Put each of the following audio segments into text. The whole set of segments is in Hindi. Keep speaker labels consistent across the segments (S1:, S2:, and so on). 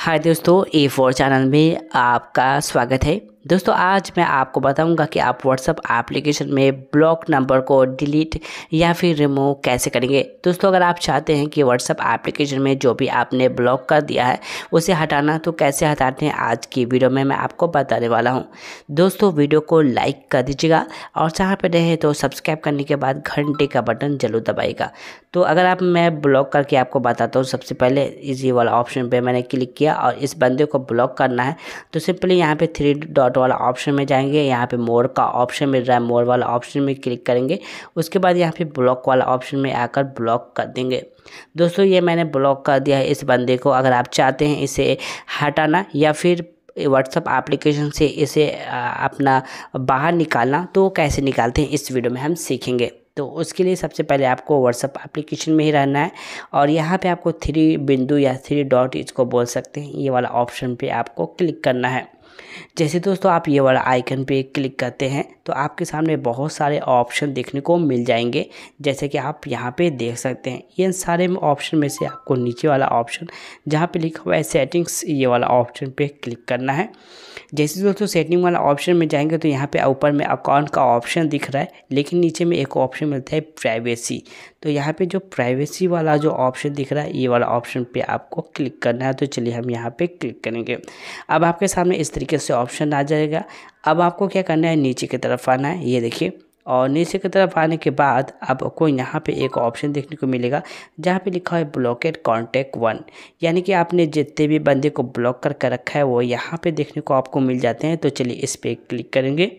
S1: हाय दोस्तों ए फोर चैनल में आपका स्वागत है दोस्तों आज मैं आपको बताऊंगा कि आप व्हाट्सअप एप्लीकेशन में ब्लॉक नंबर को डिलीट या फिर रिमूव कैसे करेंगे दोस्तों अगर आप चाहते हैं कि व्हाट्सअप एप्लीकेशन में जो भी आपने ब्लॉक कर दिया है उसे हटाना तो कैसे हटाते हैं आज की वीडियो में मैं आपको बताने वाला हूं दोस्तों वीडियो को लाइक कर दीजिएगा और चाह पर रहें तो सब्सक्राइब करने के बाद घंटे का बटन जरूर दबाएगा तो अगर आप मैं ब्लॉक करके आपको बताता हूँ सबसे पहले इसी वाला ऑप्शन पर मैंने क्लिक किया और इस बंदे को ब्लॉक करना है तो सिंपली यहाँ पर थ्री डॉट डॉट वाला ऑप्शन में जाएंगे यहाँ पे मोर का ऑप्शन मिल रहा है मोर वाला ऑप्शन में क्लिक करेंगे उसके बाद यहाँ पे ब्लॉक वाला ऑप्शन में आकर ब्लॉक कर देंगे दोस्तों ये मैंने ब्लॉक कर दिया है इस बंदे को अगर आप चाहते हैं इसे हटाना या फिर व्हाट्सअप एप्लीकेशन से इसे अपना बाहर निकालना तो कैसे निकालते हैं इस वीडियो में हम सीखेंगे तो उसके लिए सबसे पहले आपको व्हाट्सअप एप्लीकेशन में ही रहना है और यहाँ पे आपको थ्री बिंदु या थ्री डॉट इसको बोल सकते हैं ये वाला ऑप्शन पे आपको क्लिक करना है जैसे दोस्तों आप ये वाला आइकन पे क्लिक करते हैं तो आपके सामने बहुत सारे ऑप्शन देखने को मिल जाएंगे जैसे कि आप यहाँ पे देख सकते हैं ये सारे ऑप्शन में से आपको नीचे वाला ऑप्शन जहाँ पे लिखा हुआ है सेटिंग्स ये वाला ऑप्शन पे क्लिक करना है जैसे दोस्तों सेटिंग वाला ऑप्शन में जाएंगे तो यहाँ पे ऊपर में अकाउंट का ऑप्शन दिख रहा है लेकिन नीचे में एक ऑप्शन मिलता है प्राइवेसी तो यहाँ पे जो प्राइवेसी वाला जो ऑप्शन दिख रहा है ये वाला ऑप्शन पे आपको क्लिक करना है तो चलिए हम यहाँ पे क्लिक करेंगे अब आपके सामने इस तरीके से ऑप्शन आ जाएगा अब आपको क्या करना है नीचे की तरफ आना है ये देखिए और नीचे की तरफ आने के बाद आपको यहाँ पे एक ऑप्शन देखने को मिलेगा जहाँ पे लिखा है ब्लॉकेड कॉन्टैक्ट वन यानी कि आपने जितने भी बंदे को ब्लॉक करके कर रखा है वो यहाँ पे देखने को आपको मिल जाते हैं तो चलिए इस पर क्लिक करेंगे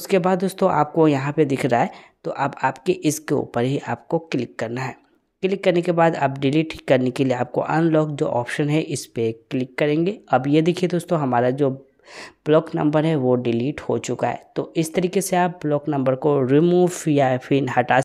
S1: उसके बाद दोस्तों आपको यहाँ पे दिख रहा है तो आप आपके इसके ऊपर ही आपको क्लिक करना है क्लिक करने के बाद आप डिलीट करने के लिए आपको अनलॉक जो ऑप्शन है इस पर क्लिक करेंगे अब ये देखिए दोस्तों हमारा जो ब्लॉक नंबर है वो डिलीट हो चुका है तो इस तरीके से आप ब्लॉक नंबर को रिमूव या फिर हटा